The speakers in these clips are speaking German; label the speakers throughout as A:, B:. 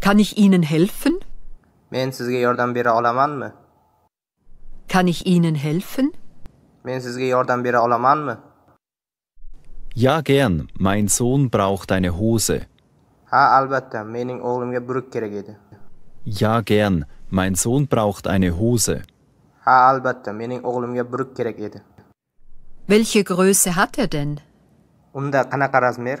A: Kann ich Ihnen helfen?
B: Men sizga yordam bera olamanmi? Kann ich Ihnen helfen? Men sizga yordam bera olamanmi?
C: Ja, gern. Mein Sohn braucht eine Hose.
B: Ha, albatta. Mening o'g'limga buruk kerak edi.
C: Ja, gern. Mein Sohn braucht eine Hose.
B: Ha, albatta. Mening o'g'limga buruk kerak edi. Welche Größe hat er denn? Unda qanaqa razmer?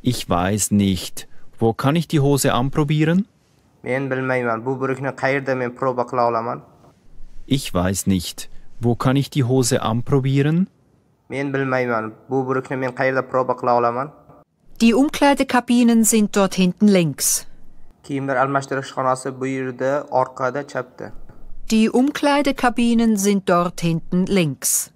C: Ich weiß nicht. Wo kann ich die Hose anprobieren?
B: Ne
C: ich weiß nicht. Wo kann ich die Hose anprobieren? Ne
A: die Umkleidekabinen sind dort hinten
B: links. E die
A: Umkleidekabinen sind dort hinten links.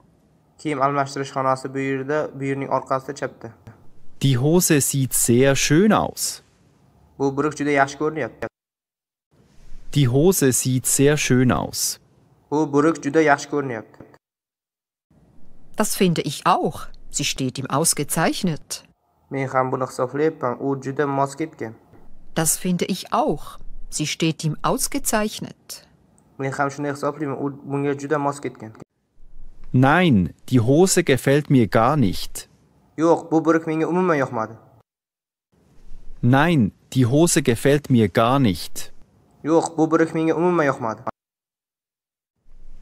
C: Die Hose sieht sehr schön aus. Die Hose sieht sehr schön aus.
A: Das finde ich auch. Sie steht ihm ausgezeichnet. Das finde ich auch. Sie steht ihm ausgezeichnet.
C: Nein, die Hose gefällt mir gar nicht. Nein, die Hose gefällt mir gar nicht.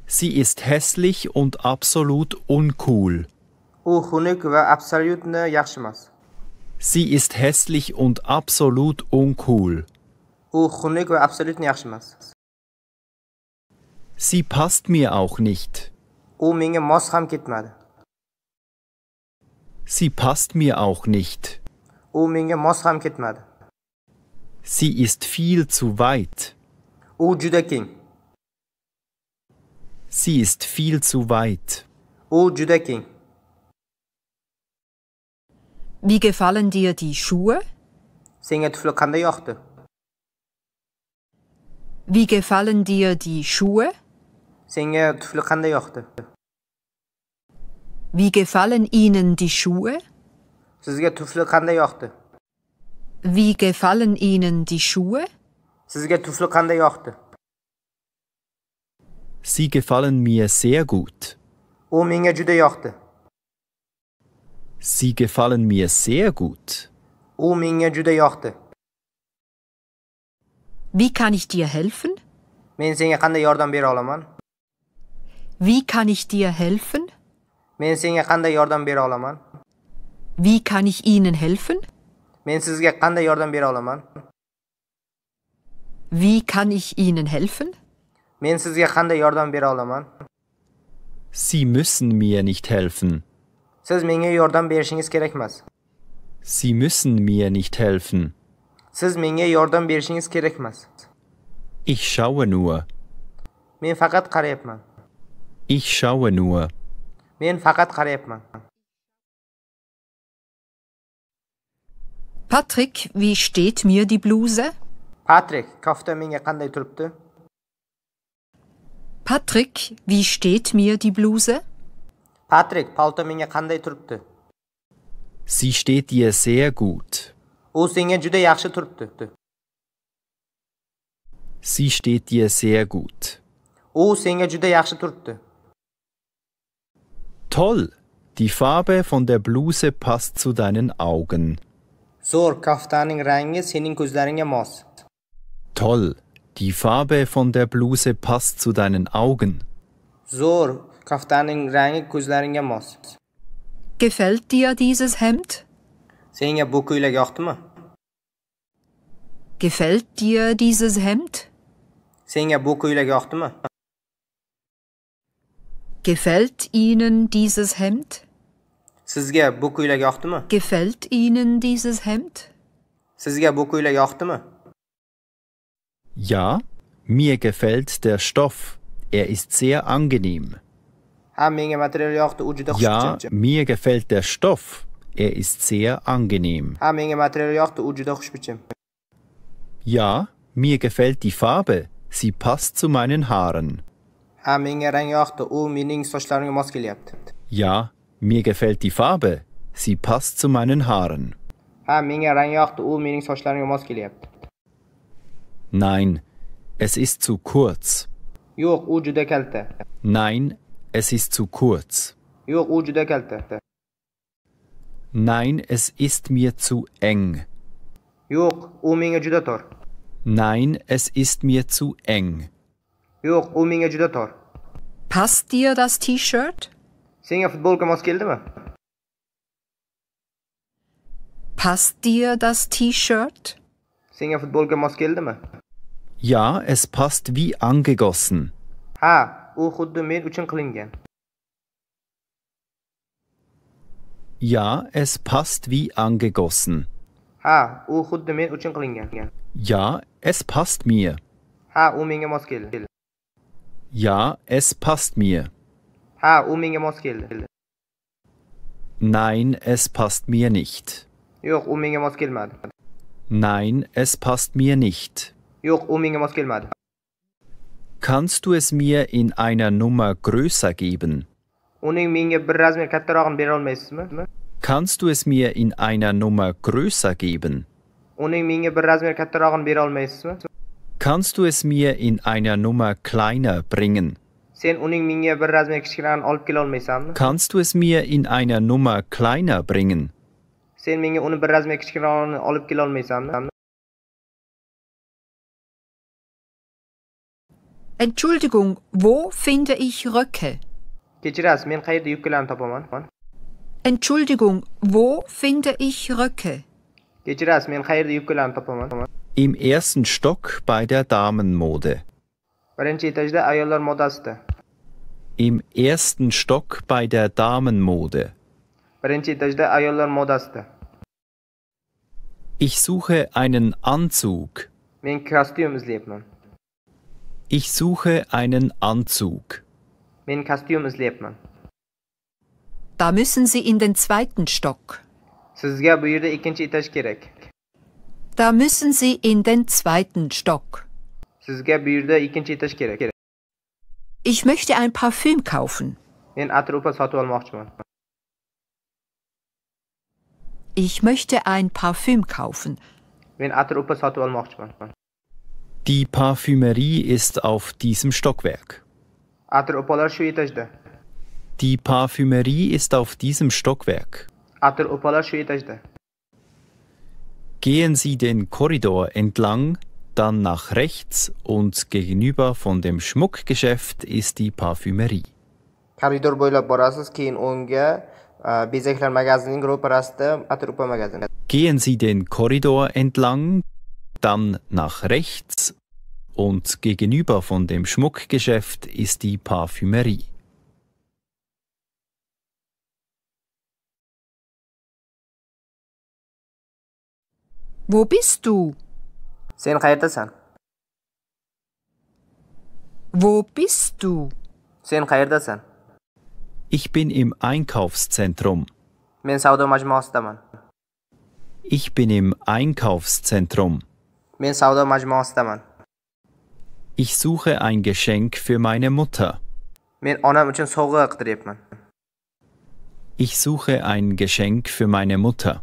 C: Sie ist hässlich und absolut uncool. Sie ist hässlich und absolut uncool.
B: U xunuk va absolyutni yaxshi
C: Sie passt mir auch nicht.
B: U menga mos ham ketmadi.
C: Sie passt mir auch nicht. Sie ist viel zu weit. Sie ist viel zu weit.
B: Wie
A: gefallen dir die Schuhe? Wie gefallen dir die Schuhe? Wie gefallen Ihnen die Schuhe? Wie gefallen
B: Ihnen die Schuhe?
C: Sie gefallen mir sehr gut. Sie gefallen mir sehr gut.
B: Wie kann ich dir helfen?
A: Wie kann ich dir helfen?
B: Men senga qanday yordam bera olaman?
A: Wie kann ich Ihnen helfen?
B: Men sizga qanday yordam bera olaman?
A: Wie kann ich Ihnen helfen?
B: Men sizga qanday yordam bera olaman?
C: Sie müssen mir nicht helfen.
B: Siz menga yordam berishingiz kerak
C: Sie müssen mir nicht helfen.
B: Siz menga yordam berishingiz kerak
C: Ich schaue nur.
B: Men faqat qarayapman.
C: Ich schaue nur men
B: faqat qaryapman
A: Patrick, wie steht mir die
B: Bluse? Patrick, kaufte menga qanday turibdi?
A: Patrick, wie steht mir die Bluse?
B: Patrick, palto menga qanday turibdi?
C: Sie steht dir sehr gut.
B: U senga juda yaxshi turibdi.
C: Sie steht dir sehr gut.
B: U senga juda yaxshi turibdi.
C: Toll! Die Farbe von der Bluse passt zu deinen Augen. Zo'r, Toll! Die Farbe von der Bluse passt zu deinen Augen.
B: Zo'r, Gefällt dir dieses Hemd?
A: Gefällt dir dieses Hemd? Gefällt Ihnen dieses Hemd?
B: Sizga bu ko'ylak yoqdimi? Gefällt
A: Ihnen dieses Hemd?
B: Sizga bu ko'ylak yoqdimi?
C: Ja, mir gefällt der Stoff. Er ist sehr angenehm. Ja, mir gefällt der Stoff. Er ist sehr angenehm. Ja, mir gefällt die Farbe. Sie passt zu meinen Haaren.
B: Ah, menga U mening mos
C: Ja, mir gefällt die Farbe. Sie passt zu meinen Haaren.
B: Ha, menga U mening mos
C: Nein, es ist zu kurz.
B: Yo'q, u
C: Nein, es ist zu kurz.
B: Yo'q, u
C: Nein, es ist mir zu eng.
B: Yo'q, u
C: Nein, es ist mir zu eng.
B: Yo'q, u menga juda tor. Passt dir das T-shirt? Senga futbolka mos keldimi?
A: Passt dir das T-shirt?
B: Senga futbolka mos keldimi?
C: Ja, es passt wie angegossen.
B: Ha, u xuddi men uchun qilingan.
C: Ja, es passt wie angegossen.
B: Ha, u xuddi men uchun qilingan.
C: Ja, es passt mir.
B: Ha, u menga mos keldi.
C: Ja, es passt mir. Ha, Nein, es passt mir nicht. Yok, o minge Nein, es passt mir nicht.
B: Yok, o minge
C: Kannst du es mir in einer Nummer größer geben?
B: Uning minge bir razmir kattarog'ini bera olmaysizmi?
C: Kannst du es mir in einer Nummer größer geben?
B: Uning minge bir razmir kattarog'ini bera olmaysizmi?
C: Kannst du es mir in einer Nummer kleiner bringen? Kannst du es mir in einer Nummer kleiner bringen?
B: Entschuldigung, wo finde ich Röcke?
A: Entschuldigung, wo finde ich Röcke?
C: Im ersten Stock bei der Damenmode. Im ersten Stock bei der Damenmode. Ich suche einen Anzug. Ich suche einen Anzug.
A: Da müssen Sie in den zweiten Stock.
B: Sizga bu yerda ikinchi etaj gerek.
A: Da müssen Sie in den zweiten Stock. Ich möchte ein Parfüm kaufen. Ich möchte ein Parfüm kaufen.
C: Die Parfümerie ist auf diesem Stockwerk. Die Parfümerie ist auf diesem Stockwerk. Gehen Sie den Korridor entlang, dann nach rechts und gegenüber von dem Schmuckgeschäft ist die Parfümerie. Koridor e, Gehen Sie den Korridor entlang, dann nach rechts und gegenüber von dem Schmuckgeschäft ist die Parfümerie.
A: Wo bist du?
B: Sen Wo bist du? Sen
C: Ich bin im Einkaufszentrum. Men Ich bin im Einkaufszentrum.
B: Men
C: Ich suche ein Geschenk für meine Mutter.
B: Men onam uchun sovg'a qidiryapman.
C: Ich suche ein Geschenk für meine Mutter.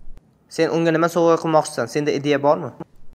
B: sen unga nima sovg'a qilmoqchisan senda ideya bormi